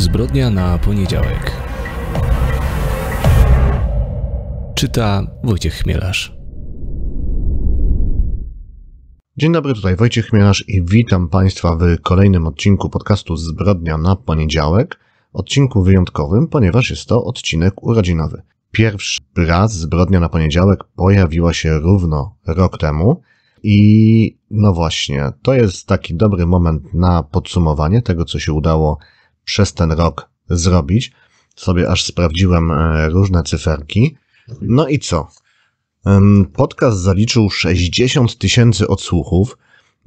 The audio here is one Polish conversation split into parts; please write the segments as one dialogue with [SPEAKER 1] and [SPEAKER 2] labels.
[SPEAKER 1] Zbrodnia na poniedziałek. Czyta Wojciech Chmielarz. Dzień dobry, tutaj Wojciech Chmielarz i witam Państwa w kolejnym odcinku podcastu Zbrodnia na poniedziałek. Odcinku wyjątkowym, ponieważ jest to odcinek urodzinowy. Pierwszy raz Zbrodnia na poniedziałek pojawiła się równo rok temu. I no właśnie, to jest taki dobry moment na podsumowanie tego, co się udało przez ten rok zrobić. Sobie aż sprawdziłem e, różne cyferki. No i co? Podcast zaliczył 60 tysięcy odsłuchów,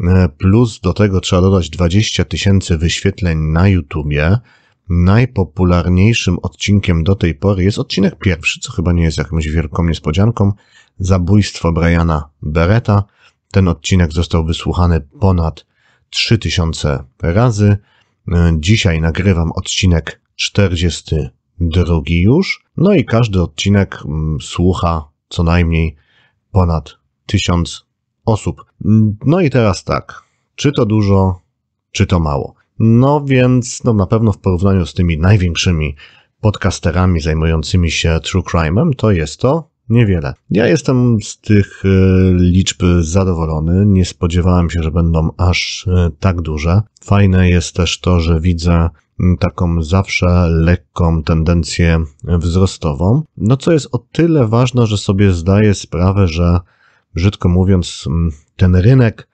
[SPEAKER 1] e, plus do tego trzeba dodać 20 tysięcy wyświetleń na YouTubie. Najpopularniejszym odcinkiem do tej pory jest odcinek pierwszy, co chyba nie jest jakąś wielką niespodzianką. Zabójstwo Briana Beretta. Ten odcinek został wysłuchany ponad 3000 razy. E, dzisiaj nagrywam odcinek 42 już, no i każdy odcinek mm, słucha co najmniej ponad 1000 osób. Mm, no i teraz tak, czy to dużo, czy to mało? No więc no na pewno w porównaniu z tymi największymi podcasterami zajmującymi się true crime'em, to jest to niewiele. Ja jestem z tych e, liczb zadowolony. Nie spodziewałem się, że będą aż e, tak duże. Fajne jest też to, że widzę taką zawsze lekką tendencję wzrostową. No co jest o tyle ważne, że sobie zdaję sprawę, że brzydko mówiąc, ten rynek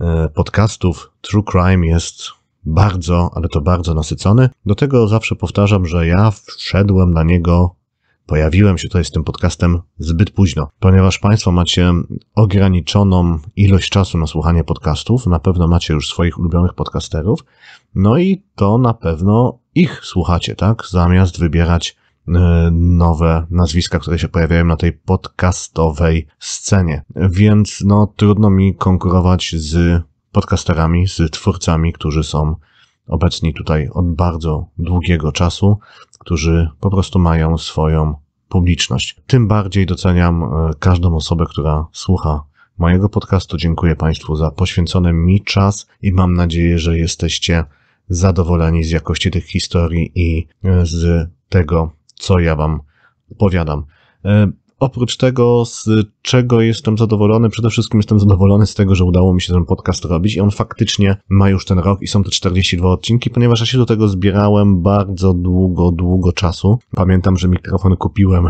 [SPEAKER 1] e, podcastów True Crime jest bardzo, ale to bardzo nasycony. Do tego zawsze powtarzam, że ja wszedłem na niego pojawiłem się tutaj z tym podcastem zbyt późno, ponieważ Państwo macie ograniczoną ilość czasu na słuchanie podcastów, na pewno macie już swoich ulubionych podcasterów, no i to na pewno ich słuchacie, tak? Zamiast wybierać e, nowe nazwiska, które się pojawiają na tej podcastowej scenie. Więc no trudno mi konkurować z podcasterami, z twórcami, którzy są obecni tutaj od bardzo długiego czasu, którzy po prostu mają swoją publiczność. Tym bardziej doceniam e, każdą osobę, która słucha mojego podcastu. Dziękuję Państwu za poświęcony mi czas i mam nadzieję, że jesteście zadowoleni z jakości tych historii i e, z tego, co ja Wam opowiadam. E, Oprócz tego, z czego jestem zadowolony, przede wszystkim jestem zadowolony z tego, że udało mi się ten podcast robić i on faktycznie ma już ten rok i są te 42 odcinki, ponieważ ja się do tego zbierałem bardzo długo, długo czasu. Pamiętam, że mikrofon kupiłem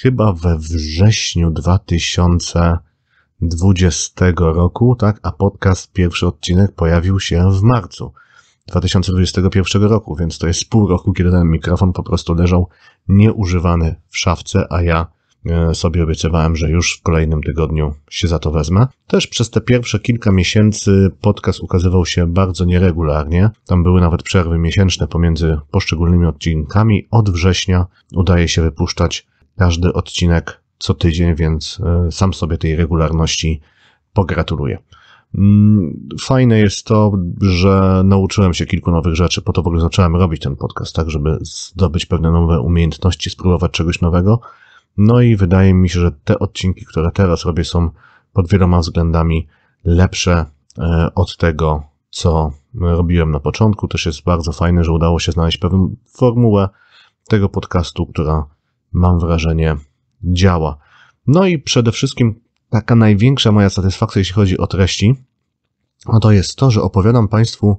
[SPEAKER 1] chyba we wrześniu 2020 roku, tak? A podcast, pierwszy odcinek pojawił się w marcu. 2021 roku, więc to jest pół roku, kiedy ten mikrofon po prostu leżał nieużywany w szafce, a ja E, sobie obiecywałem, że już w kolejnym tygodniu się za to wezmę. Też przez te pierwsze kilka miesięcy podcast ukazywał się bardzo nieregularnie. Tam były nawet przerwy miesięczne pomiędzy poszczególnymi odcinkami. Od września udaje się wypuszczać każdy odcinek co tydzień, więc e, sam sobie tej regularności pogratuluję. Mm, fajne jest to, że nauczyłem się kilku nowych rzeczy, po to w ogóle zacząłem robić ten podcast, tak, żeby zdobyć pewne nowe umiejętności, spróbować czegoś nowego. No i wydaje mi się, że te odcinki, które teraz robię, są pod wieloma względami lepsze e, od tego, co e, robiłem na początku. Też jest bardzo fajne, że udało się znaleźć pewną formułę tego podcastu, która mam wrażenie działa. No i przede wszystkim taka największa moja satysfakcja, jeśli chodzi o treści, no to jest to, że opowiadam Państwu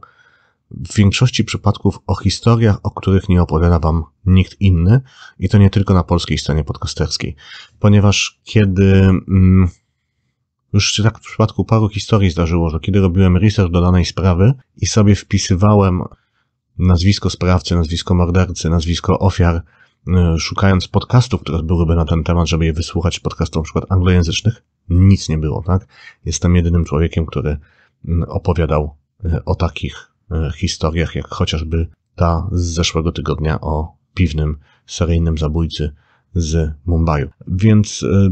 [SPEAKER 1] w większości przypadków o historiach, o których nie opowiada Wam nikt inny i to nie tylko na polskiej scenie podcasterskiej, ponieważ kiedy. Mm, już się tak w przypadku paru historii zdarzyło, że kiedy robiłem research do danej sprawy i sobie wpisywałem nazwisko sprawcy, nazwisko mordercy, nazwisko ofiar, y, szukając podcastów, które byłyby na ten temat, żeby je wysłuchać, podcastów np. anglojęzycznych, nic nie było, tak? Jestem jedynym człowiekiem, który mm, opowiadał y, o takich E, historiach, jak chociażby ta z zeszłego tygodnia o piwnym seryjnym zabójcy z Mumbai. Więc e,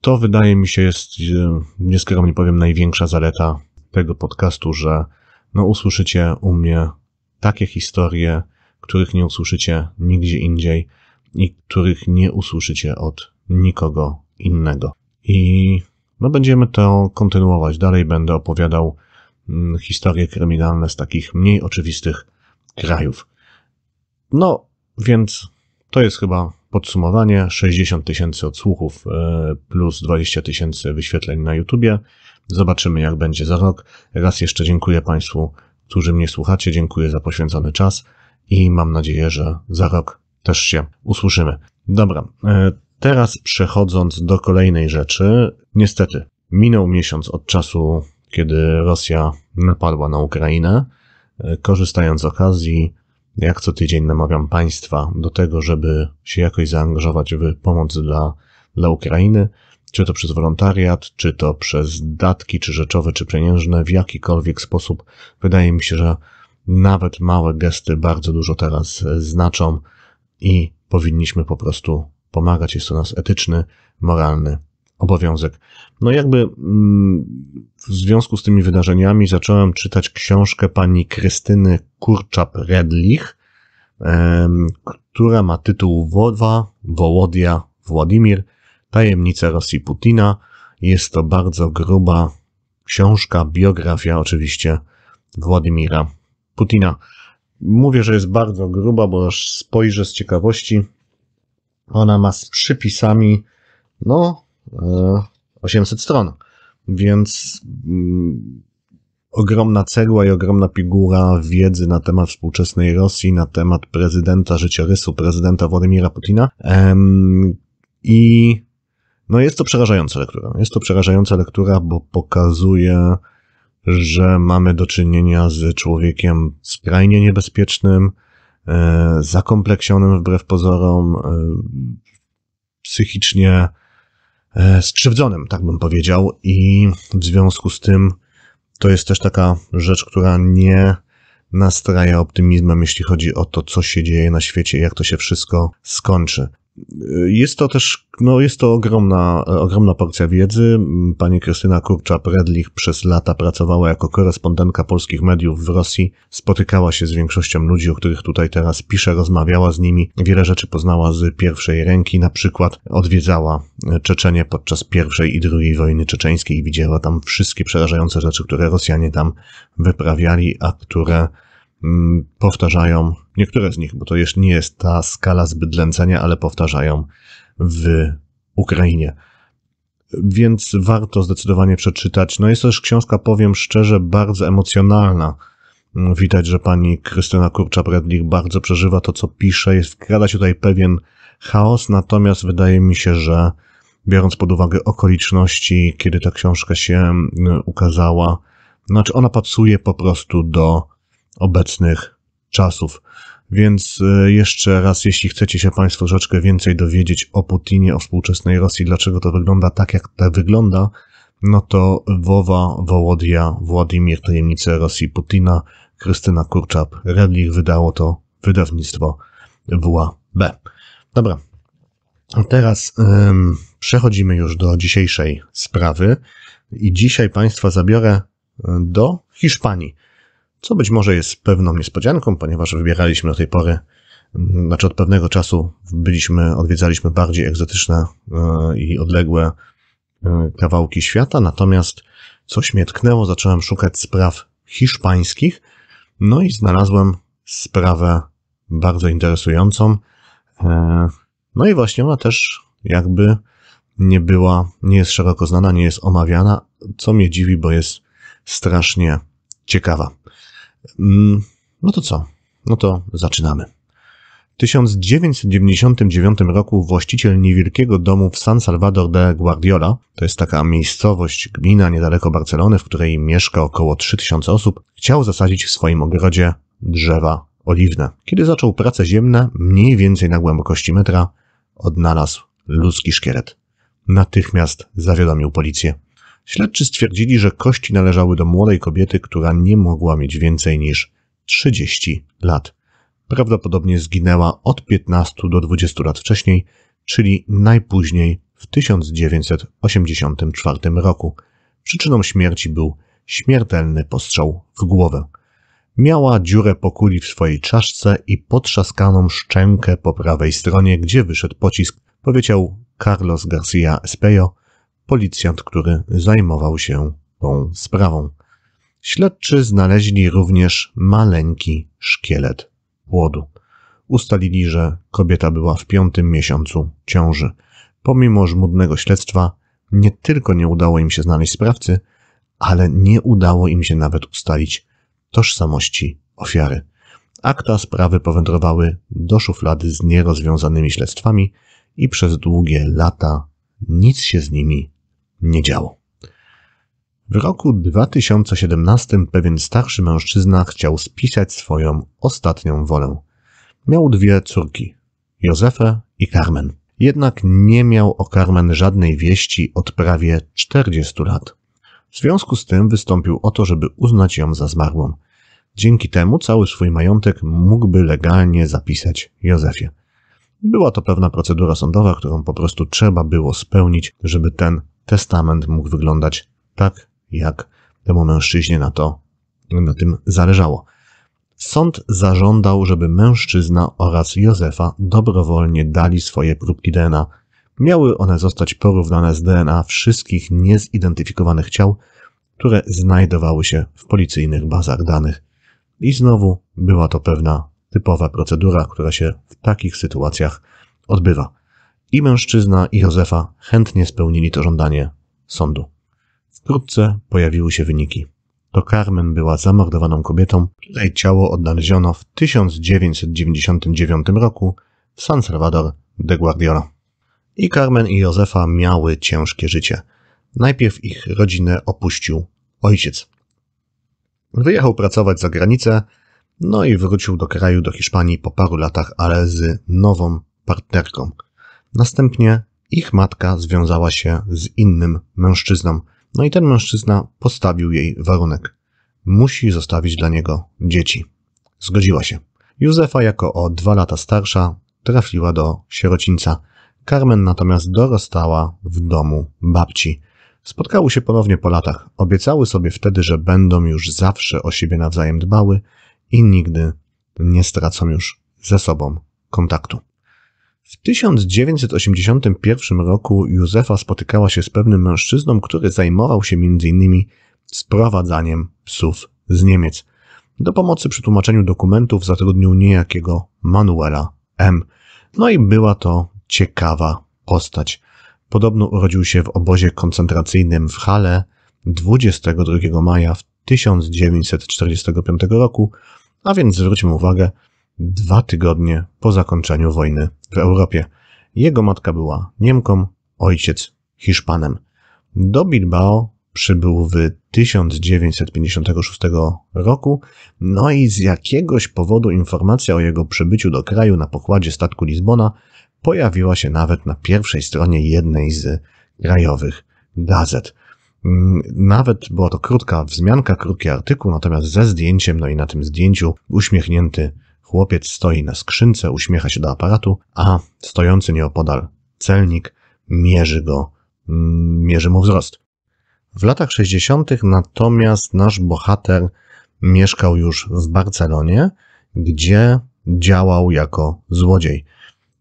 [SPEAKER 1] to wydaje mi się jest, e, nie skromnie powiem, największa zaleta tego podcastu, że no, usłyszycie u mnie takie historie, których nie usłyszycie nigdzie indziej i których nie usłyszycie od nikogo innego. I no, będziemy to kontynuować. Dalej będę opowiadał Mm, historie kryminalne z takich mniej oczywistych krajów. No, więc to jest chyba podsumowanie. 60 tysięcy odsłuchów e, plus 20 tysięcy wyświetleń na YouTubie. Zobaczymy, jak będzie za rok. Raz jeszcze dziękuję Państwu, którzy mnie słuchacie. Dziękuję za poświęcony czas i mam nadzieję, że za rok też się usłyszymy. Dobra, e, teraz przechodząc do kolejnej rzeczy. Niestety, minął miesiąc od czasu kiedy Rosja napadła na Ukrainę. E, korzystając z okazji, jak co tydzień namawiam państwa do tego, żeby się jakoś zaangażować w pomoc dla, dla Ukrainy, czy to przez wolontariat, czy to przez datki, czy rzeczowe, czy pieniężne, w jakikolwiek sposób. Wydaje mi się, że nawet małe gesty bardzo dużo teraz znaczą i powinniśmy po prostu pomagać. Jest to nas etyczny, moralny obowiązek. No jakby mm, w związku z tymi wydarzeniami zacząłem czytać książkę pani Krystyny Kurczap-Redlich, która ma tytuł Wodwa, Wołodia, Władimir, Tajemnica Rosji Putina. Jest to bardzo gruba książka, biografia oczywiście Władimira Putina. Mówię, że jest bardzo gruba, bo aż spojrzę z ciekawości. Ona ma z przypisami, no, 800 stron. Więc mm, ogromna cegła i ogromna figura wiedzy na temat współczesnej Rosji, na temat prezydenta, życiorysu prezydenta Władimira Putina. I no jest to przerażająca lektura. Jest to przerażająca lektura, bo pokazuje, że mamy do czynienia z człowiekiem skrajnie niebezpiecznym, e, zakompleksionym wbrew pozorom, e, psychicznie E, skrzywdzonym, tak bym powiedział, i w związku z tym to jest też taka rzecz, która nie nastraja optymizmem, jeśli chodzi o to, co się dzieje na świecie i jak to się wszystko skończy. Jest to też, no jest to ogromna, ogromna porcja wiedzy. Pani Krystyna Kurczap-Redlich przez lata pracowała jako korespondentka polskich mediów w Rosji. Spotykała się z większością ludzi, o których tutaj teraz pisze, rozmawiała z nimi. Wiele rzeczy poznała z pierwszej ręki. Na przykład odwiedzała Czeczenie podczas pierwszej i drugiej wojny czeczeńskiej. Widziała tam wszystkie przerażające rzeczy, które Rosjanie tam wyprawiali, a które Mm, powtarzają, niektóre z nich, bo to jeszcze nie jest ta skala zbyt zbydlęcenia, ale powtarzają w Ukrainie. Więc warto zdecydowanie przeczytać. No jest też książka, powiem szczerze, bardzo emocjonalna. Mm, widać, że pani Krystyna Kurcza-Bredlich bardzo przeżywa to, co pisze. Jest, wkrada się tutaj pewien chaos, natomiast wydaje mi się, że biorąc pod uwagę okoliczności, kiedy ta książka się mm, ukazała, znaczy ona pasuje po prostu do obecnych czasów. Więc e, jeszcze raz, jeśli chcecie się Państwo troszeczkę więcej dowiedzieć o Putinie, o współczesnej Rosji, dlaczego to wygląda tak, jak to wygląda, no to Wowa, Wołodia, Władimir, Tajemnice Rosji Putina, Krystyna Kurczap-Redlich wydało to wydawnictwo WAB. Dobra, teraz ym, przechodzimy już do dzisiejszej sprawy i dzisiaj Państwa zabiorę do Hiszpanii co być może jest pewną niespodzianką, ponieważ wybieraliśmy do tej pory, mm, znaczy od pewnego czasu byliśmy, odwiedzaliśmy bardziej egzotyczne e, i odległe e, kawałki świata, natomiast coś mnie tknęło, zacząłem szukać spraw hiszpańskich, no i znalazłem sprawę bardzo interesującą. E, no i właśnie ona też jakby nie była, nie jest szeroko znana, nie jest omawiana, co mnie dziwi, bo jest strasznie ciekawa. Mm, no to co? No to zaczynamy. W 1999 roku właściciel niewielkiego domu w San Salvador de Guardiola, to jest taka miejscowość, gmina niedaleko Barcelony, w której mieszka około 3000 osób, chciał zasadzić w swoim ogrodzie drzewa oliwne. Kiedy zaczął prace ziemne, mniej więcej na głębokości metra, odnalazł ludzki szkielet. Natychmiast zawiadomił policję. Śledczy stwierdzili, że kości należały do młodej kobiety, która nie mogła mieć więcej niż 30 lat. Prawdopodobnie zginęła od 15 do 20 lat wcześniej, czyli najpóźniej w 1984 roku. Przyczyną śmierci był śmiertelny postrzał w głowę. Miała dziurę po kuli w swojej czaszce i potrzaskaną szczękę po prawej stronie, gdzie wyszedł pocisk, powiedział Carlos Garcia Espejo, policjant, który zajmował się tą sprawą. Śledczy znaleźli również maleńki szkielet płodu. Ustalili, że kobieta była w piątym miesiącu ciąży. Pomimo żmudnego śledztwa, nie tylko nie udało im się znaleźć sprawcy, ale nie udało im się nawet ustalić tożsamości ofiary. Akta sprawy powędrowały do szuflady z nierozwiązanymi śledztwami i przez długie lata nic się z nimi nie działo. W roku 2017 pewien starszy mężczyzna chciał spisać swoją ostatnią wolę. Miał dwie córki, Józefę i Carmen. Jednak nie miał o Carmen żadnej wieści od prawie 40 lat. W związku z tym wystąpił o to, żeby uznać ją za zmarłą. Dzięki temu cały swój majątek mógłby legalnie zapisać Józefie. Była to pewna procedura sądowa, którą po prostu trzeba było spełnić, żeby ten testament mógł wyglądać tak, jak temu mężczyźnie na to, na tym zależało. Sąd zażądał, żeby mężczyzna oraz Józefa dobrowolnie dali swoje próbki DNA. Miały one zostać porównane z DNA wszystkich niezidentyfikowanych ciał, które znajdowały się w policyjnych bazach danych. I znowu była to pewna typowa procedura, która się w takich sytuacjach odbywa. I mężczyzna, i Józefa chętnie spełnili to żądanie sądu. Wkrótce pojawiły się wyniki. To Carmen była zamordowaną kobietą, której ciało odnaleziono w 1999 roku w San Salvador de Guardiola. I Carmen i Józefa miały ciężkie życie. Najpierw ich rodzinę opuścił ojciec. Wyjechał pracować za granicę, no i wrócił do kraju, do Hiszpanii po paru latach, ale z nową partnerką. Następnie ich matka związała się z innym mężczyzną. No i ten mężczyzna postawił jej warunek. Musi zostawić dla niego dzieci. Zgodziła się. Józefa jako o dwa lata starsza trafiła do sierocińca. Carmen natomiast dorastała w domu babci. Spotkały się ponownie po latach. Obiecały sobie wtedy, że będą już zawsze o siebie nawzajem dbały i nigdy nie stracą już ze sobą kontaktu. W 1981 roku Józefa spotykała się z pewnym mężczyzną, który zajmował się m.in. sprowadzaniem psów z Niemiec. Do pomocy przy tłumaczeniu dokumentów zatrudnił niejakiego Manuela M. No i była to ciekawa postać. Podobno urodził się w obozie koncentracyjnym w Hale 22 maja w 1945 roku a więc zwróćmy uwagę, dwa tygodnie po zakończeniu wojny w Europie. Jego matka była Niemką, ojciec Hiszpanem. Do Bilbao przybył w 1956 roku, no i z jakiegoś powodu informacja o jego przybyciu do kraju na pokładzie statku Lizbona pojawiła się nawet na pierwszej stronie jednej z krajowych gazet. Mm, nawet była to krótka wzmianka, krótki artykuł, natomiast ze zdjęciem, no i na tym zdjęciu uśmiechnięty chłopiec stoi na skrzynce, uśmiecha się do aparatu, a stojący nieopodal celnik mierzy go, mm, mierzy mu wzrost. W latach 60. natomiast nasz bohater mieszkał już w Barcelonie, gdzie działał jako złodziej.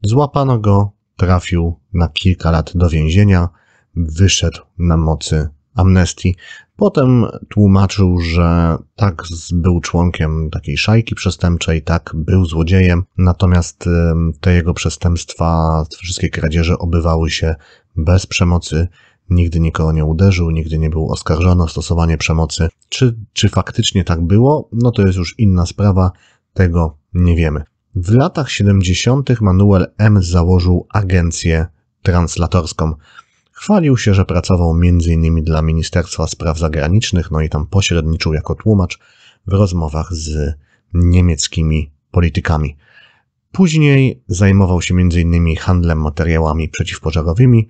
[SPEAKER 1] Złapano go, trafił na kilka lat do więzienia, wyszedł na mocy Amnestii. Potem tłumaczył, że tak był członkiem takiej szajki przestępczej, tak był złodziejem, natomiast te jego przestępstwa, wszystkie kradzieże obywały się bez przemocy, nigdy nikogo nie uderzył, nigdy nie był oskarżony o stosowanie przemocy. Czy, czy faktycznie tak było? No to jest już inna sprawa, tego nie wiemy. W latach 70. Manuel M. założył agencję translatorską. Chwalił się, że pracował m.in. dla Ministerstwa Spraw Zagranicznych, no i tam pośredniczył jako tłumacz w rozmowach z niemieckimi politykami. Później zajmował się m.in. handlem materiałami przeciwpożarowymi,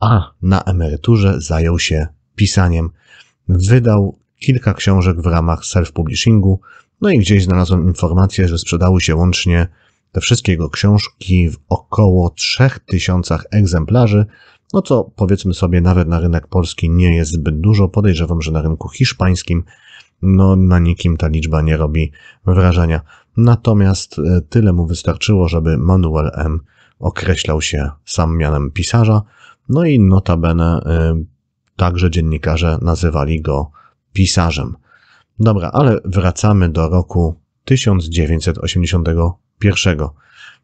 [SPEAKER 1] a na emeryturze zajął się pisaniem. Wydał kilka książek w ramach self-publishingu, no i gdzieś znalazłem informację, że sprzedały się łącznie te wszystkie jego książki w około 3000 egzemplarzy, no co powiedzmy sobie nawet na rynek polski nie jest zbyt dużo. Podejrzewam, że na rynku hiszpańskim no na nikim ta liczba nie robi wrażenia. Natomiast e, tyle mu wystarczyło, żeby Manuel M. określał się sam mianem pisarza, no i notabene e, także dziennikarze nazywali go pisarzem. Dobra, ale wracamy do roku 1981.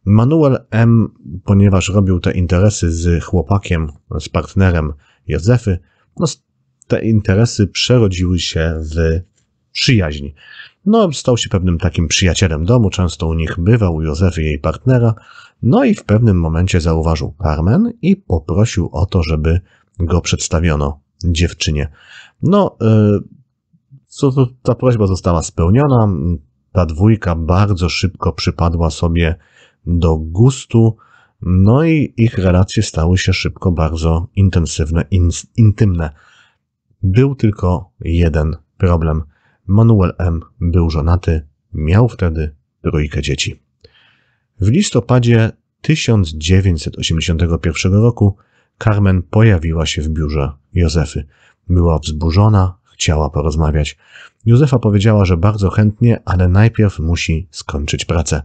[SPEAKER 1] Manuel M., ponieważ robił te interesy z chłopakiem, z partnerem Józefy, no te interesy przerodziły się w przyjaźń. No, stał się pewnym takim przyjacielem domu, często u nich bywał, Józefy i jej partnera. No i w pewnym momencie zauważył Carmen i poprosił o to, żeby go przedstawiono dziewczynie. No, yy, ta prośba została spełniona. Ta dwójka bardzo szybko przypadła sobie do gustu, no i ich relacje stały się szybko bardzo intensywne, in, intymne. Był tylko jeden problem. Manuel M. był żonaty, miał wtedy trójkę dzieci. W listopadzie 1981 roku Carmen pojawiła się w biurze Józefy. Była wzburzona, chciała porozmawiać. Józefa powiedziała, że bardzo chętnie, ale najpierw musi skończyć pracę.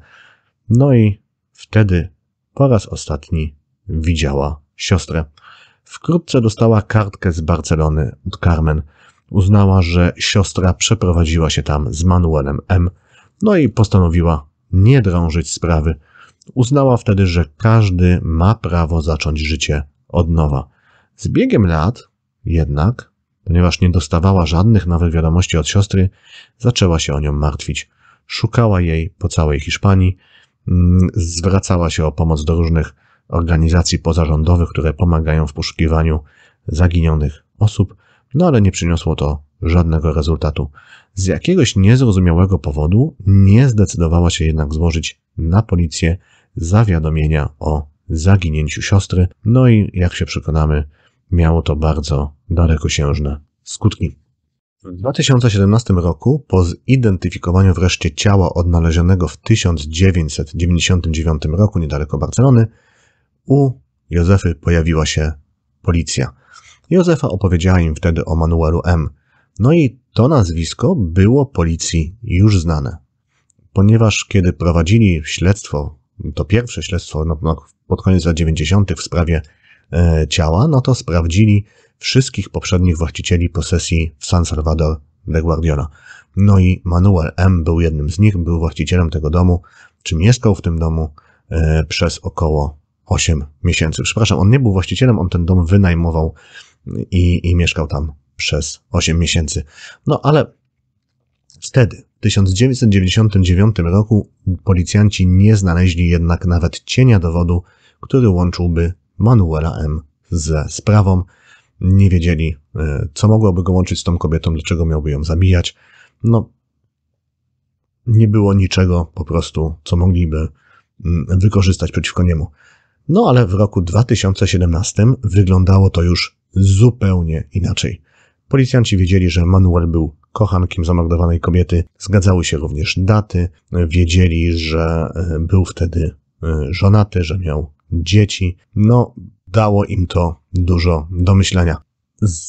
[SPEAKER 1] No i Wtedy po raz ostatni widziała siostrę. Wkrótce dostała kartkę z Barcelony od Carmen. Uznała, że siostra przeprowadziła się tam z Manuelem M. No i postanowiła nie drążyć sprawy. Uznała wtedy, że każdy ma prawo zacząć życie od nowa. Z biegiem lat jednak, ponieważ nie dostawała żadnych nowych wiadomości od siostry, zaczęła się o nią martwić. Szukała jej po całej Hiszpanii, Mm, zwracała się o pomoc do różnych organizacji pozarządowych, które pomagają w poszukiwaniu zaginionych osób, no ale nie przyniosło to żadnego rezultatu. Z jakiegoś niezrozumiałego powodu nie zdecydowała się jednak złożyć na policję zawiadomienia o zaginięciu siostry, no i jak się przekonamy, miało to bardzo dalekosiężne skutki. W 2017 roku, po zidentyfikowaniu wreszcie ciała odnalezionego w 1999 roku niedaleko Barcelony, u Józefy pojawiła się policja. Józefa opowiedziała im wtedy o Manuelu M. No i to nazwisko było policji już znane. Ponieważ kiedy prowadzili śledztwo, to pierwsze śledztwo no, no pod koniec lat 90. w sprawie e, ciała, no to sprawdzili wszystkich poprzednich właścicieli posesji w San Salvador de Guardiola. No i Manuel M. był jednym z nich, był właścicielem tego domu, czy mieszkał w tym domu e, przez około 8 miesięcy. Przepraszam, on nie był właścicielem, on ten dom wynajmował i, i mieszkał tam przez 8 miesięcy. No ale wtedy, w 1999 roku, policjanci nie znaleźli jednak nawet cienia dowodu, który łączyłby Manuela M. z sprawą, nie wiedzieli, e, co mogłoby go łączyć z tą kobietą, dlaczego miałby ją zabijać. No, nie było niczego po prostu, co mogliby mm, wykorzystać przeciwko niemu. No ale w roku 2017 wyglądało to już zupełnie inaczej. Policjanci wiedzieli, że Manuel był kochankiem zamordowanej kobiety, zgadzały się również daty, wiedzieli, że e, był wtedy e, żonaty, że miał dzieci. No, dało im to dużo do myślenia.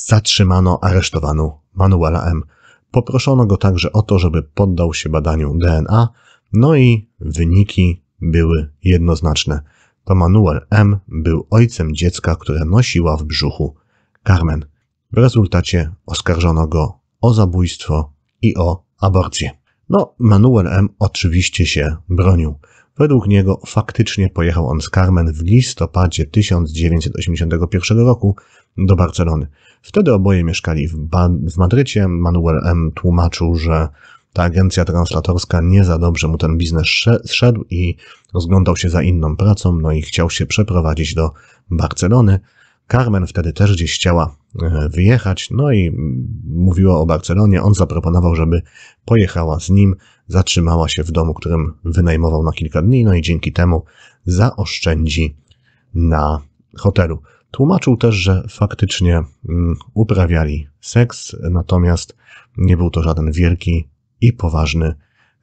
[SPEAKER 1] Zatrzymano aresztowano Manuela M. Poproszono go także o to, żeby poddał się badaniu DNA, no i wyniki były jednoznaczne. To Manuel M. był ojcem dziecka, które nosiła w brzuchu Carmen. W rezultacie oskarżono go o zabójstwo i o aborcję. No, Manuel M. oczywiście się bronił. Według niego faktycznie pojechał on z Carmen w listopadzie 1981 roku do Barcelony. Wtedy oboje mieszkali w, ba w Madrycie. Manuel M. tłumaczył, że ta agencja translatorska nie za dobrze mu ten biznes szedł i rozglądał się za inną pracą, no i chciał się przeprowadzić do Barcelony. Carmen wtedy też gdzieś chciała E, wyjechać. No i mówiła o Barcelonie. On zaproponował, żeby pojechała z nim, zatrzymała się w domu, którym wynajmował na kilka dni, no i dzięki temu zaoszczędzi na hotelu. Tłumaczył też, że faktycznie uprawiali seks, natomiast nie był to żaden wielki i poważny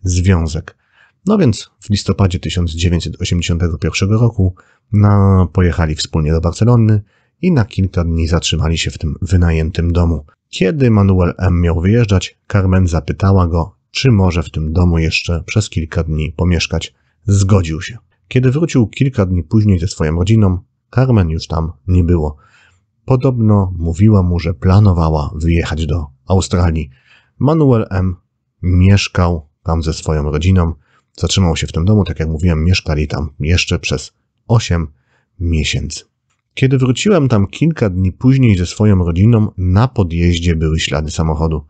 [SPEAKER 1] związek. No więc w listopadzie 1981 roku na, pojechali wspólnie do Barcelony, i na kilka dni zatrzymali się w tym wynajętym domu. Kiedy Manuel M. miał wyjeżdżać, Carmen zapytała go, czy może w tym domu jeszcze przez kilka dni pomieszkać. Zgodził się. Kiedy wrócił kilka dni później ze swoją rodziną, Carmen już tam nie było. Podobno mówiła mu, że planowała wyjechać do Australii. Manuel M. mieszkał tam ze swoją rodziną. Zatrzymał się w tym domu, tak jak mówiłem, mieszkali tam jeszcze przez 8 miesięcy. Kiedy wróciłem tam kilka dni później ze swoją rodziną, na podjeździe były ślady samochodu.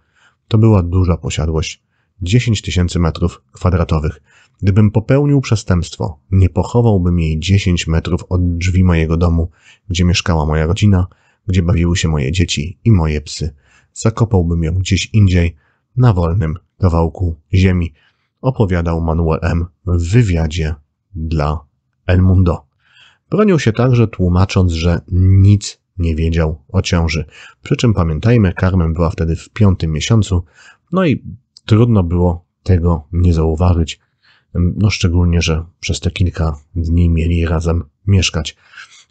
[SPEAKER 1] To była duża posiadłość. 10 tysięcy metrów kwadratowych. Gdybym popełnił przestępstwo, nie pochowałbym jej 10 metrów od drzwi mojego domu, gdzie mieszkała moja rodzina, gdzie bawiły się moje dzieci i moje psy. Zakopałbym ją gdzieś indziej, na wolnym kawałku ziemi, opowiadał Manuel M. w wywiadzie dla El Mundo. Bronił się także tłumacząc, że nic nie wiedział o ciąży. Przy czym pamiętajmy, Carmen była wtedy w piątym miesiącu, no i trudno było tego nie zauważyć. No szczególnie, że przez te kilka dni mieli razem mieszkać.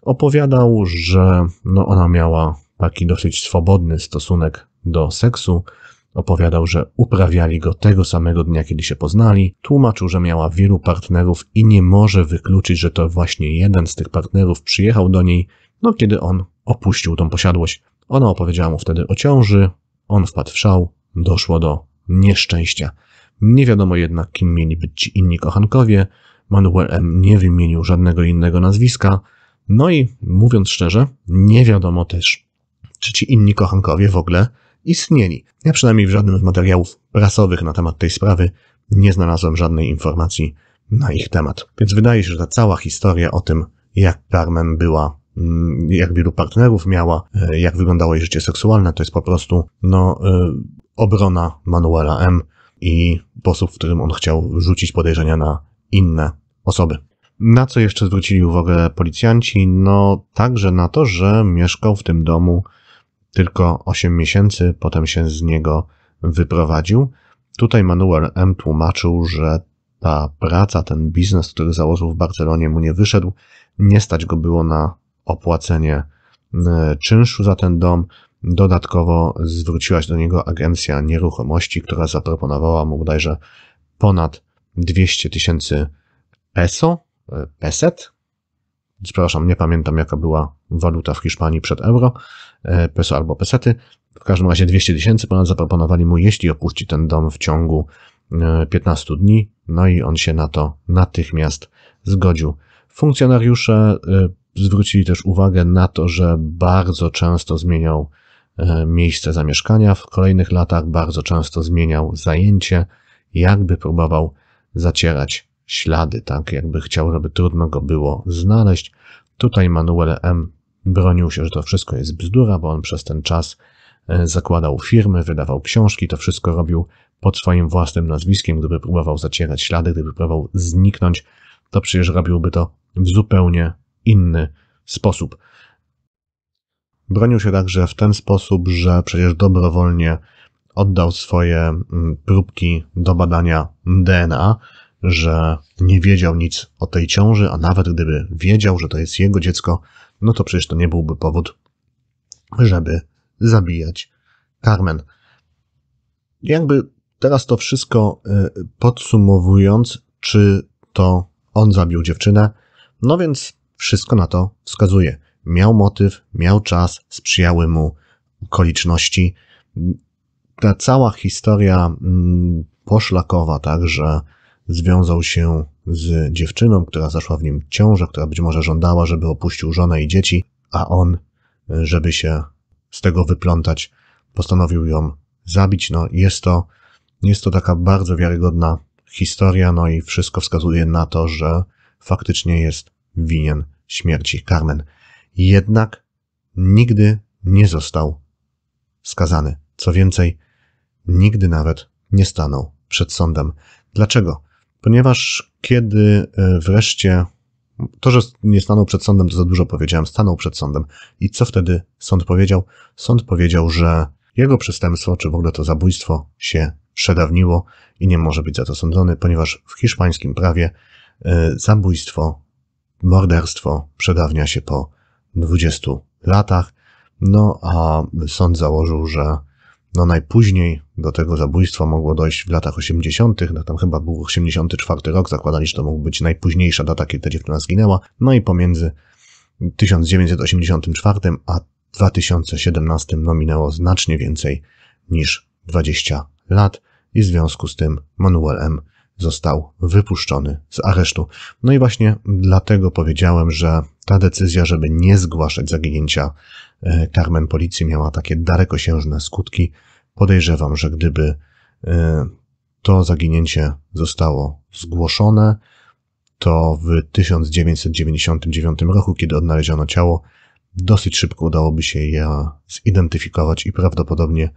[SPEAKER 1] Opowiadał, że no ona miała taki dosyć swobodny stosunek do seksu, Opowiadał, że uprawiali go tego samego dnia, kiedy się poznali. Tłumaczył, że miała wielu partnerów i nie może wykluczyć, że to właśnie jeden z tych partnerów przyjechał do niej, no kiedy on opuścił tą posiadłość. Ona opowiedziała mu wtedy o ciąży, on wpadł w szał, doszło do nieszczęścia. Nie wiadomo jednak, kim mieli być ci inni kochankowie. Manuel M. nie wymienił żadnego innego nazwiska. No i mówiąc szczerze, nie wiadomo też, czy ci inni kochankowie w ogóle istnieli. Ja przynajmniej w żadnym z materiałów prasowych na temat tej sprawy nie znalazłem żadnej informacji na ich temat. Więc wydaje się, że ta cała historia o tym, jak Carmen była, mm, jak wielu partnerów miała, e, jak wyglądało jej życie seksualne, to jest po prostu no, e, obrona Manuela M. i sposób, w którym on chciał rzucić podejrzenia na inne osoby. Na co jeszcze zwrócili uwagę policjanci? No, także na to, że mieszkał w tym domu tylko 8 miesięcy, potem się z niego wyprowadził. Tutaj Manuel M. tłumaczył, że ta praca, ten biznes, który założył w Barcelonie, mu nie wyszedł. Nie stać go było na opłacenie e, czynszu za ten dom. Dodatkowo zwróciłaś do niego agencja nieruchomości, która zaproponowała mu bodajże ponad 200 tysięcy peso, e, peset, przepraszam, nie pamiętam jaka była waluta w Hiszpanii przed euro, e, peso albo pesety. W każdym razie 200 tysięcy ponad zaproponowali mu, jeśli opuści ten dom w ciągu 15 e, dni. No i on się na to natychmiast zgodził. Funkcjonariusze e, zwrócili też uwagę na to, że bardzo często zmieniał miejsce zamieszkania w kolejnych latach, bardzo często zmieniał zajęcie, jakby próbował zacierać ślady, tak jakby chciał, żeby trudno go było znaleźć. Tutaj Manuel M. bronił się, że to wszystko jest bzdura, bo on przez ten czas e, zakładał firmy, wydawał książki, to wszystko robił pod swoim własnym nazwiskiem. Gdyby próbował zacierać ślady, gdyby próbował zniknąć, to przecież robiłby to w zupełnie inny sposób. Bronił się także w ten sposób, że przecież dobrowolnie oddał swoje mm, próbki do badania DNA, że nie wiedział nic o tej ciąży, a nawet gdyby wiedział, że to jest jego dziecko, no to przecież to nie byłby powód, żeby zabijać Carmen. Jakby teraz to wszystko y, podsumowując, czy to on zabił dziewczynę, no więc wszystko na to wskazuje. Miał motyw, miał czas, sprzyjały mu okoliczności. Ta cała historia mm, poszlakowa, tak, że związał się z dziewczyną, która zaszła w nim ciążę, która być może żądała, żeby opuścił żonę i dzieci, a on, żeby się z tego wyplątać, postanowił ją zabić. No, jest to, jest to taka bardzo wiarygodna historia, no i wszystko wskazuje na to, że faktycznie jest winien śmierci Carmen. Jednak nigdy nie został skazany. Co więcej, nigdy nawet nie stanął przed sądem. Dlaczego? ponieważ kiedy e, wreszcie to, że nie stanął przed sądem, to za dużo powiedziałem, stanął przed sądem. I co wtedy sąd powiedział? Sąd powiedział, że jego przestępstwo, czy w ogóle to zabójstwo się przedawniło i nie może być za to sądzony, ponieważ w hiszpańskim prawie e, zabójstwo, morderstwo przedawnia się po 20 latach. No a sąd założył, że no najpóźniej do tego zabójstwa mogło dojść w latach 80., no tam chyba był 84 rok, zakładali, że to mógł być najpóźniejsza data, kiedy ta dziewczyna zginęła. No i pomiędzy 1984 a 2017 no minęło znacznie więcej niż 20 lat i w związku z tym Manuel M. został wypuszczony z aresztu. No i właśnie dlatego powiedziałem, że ta decyzja, żeby nie zgłaszać zaginięcia E, Carmen Policji miała takie dalekosiężne skutki. Podejrzewam, że gdyby e, to zaginięcie zostało zgłoszone, to w 1999 roku, kiedy odnaleziono ciało, dosyć szybko udałoby się je zidentyfikować i prawdopodobnie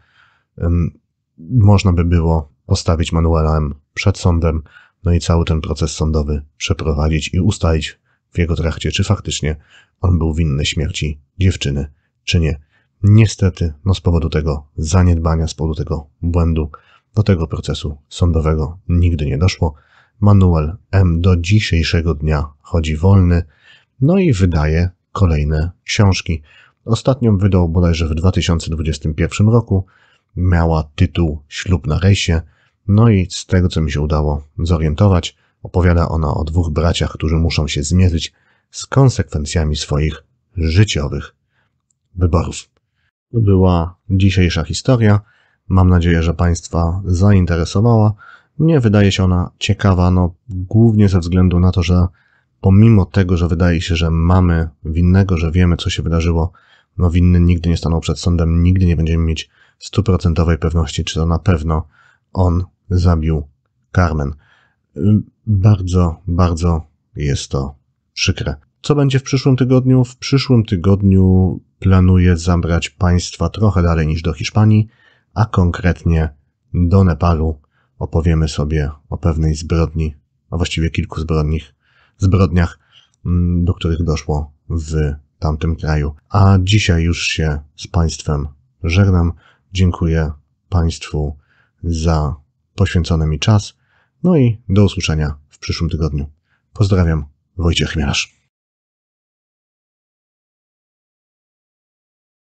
[SPEAKER 1] można by było postawić Manuela M. przed sądem, no i cały ten proces sądowy przeprowadzić i ustalić w jego trakcie, czy faktycznie on był winny śmierci dziewczyny czy nie. Niestety, no z powodu tego zaniedbania, z powodu tego błędu, do tego procesu sądowego nigdy nie doszło. Manuel M. do dzisiejszego dnia chodzi wolny, no i wydaje kolejne książki. Ostatnią wydał bodajże w 2021 roku. Miała tytuł Ślub na rejsie. No i z tego, co mi się udało zorientować, opowiada ona o dwóch braciach, którzy muszą się zmierzyć z konsekwencjami swoich życiowych wyborów. To była dzisiejsza historia. Mam nadzieję, że Państwa zainteresowała. Mnie wydaje się ona ciekawa, no głównie ze względu na to, że pomimo tego, że wydaje się, że mamy winnego, że wiemy, co się wydarzyło, no winny nigdy nie stanął przed sądem, nigdy nie będziemy mieć stuprocentowej pewności, czy to na pewno on zabił Carmen. Bardzo, bardzo jest to przykre. Co będzie w przyszłym tygodniu? W przyszłym tygodniu planuję zabrać Państwa trochę dalej niż do Hiszpanii, a konkretnie do Nepalu. Opowiemy sobie o pewnej zbrodni, a właściwie kilku zbrodnich, zbrodniach, mm, do których doszło w tamtym kraju. A dzisiaj już się z Państwem żegnam. Dziękuję Państwu za poświęcony mi czas. No i do usłyszenia w przyszłym tygodniu. Pozdrawiam, Wojciech Chmielarz.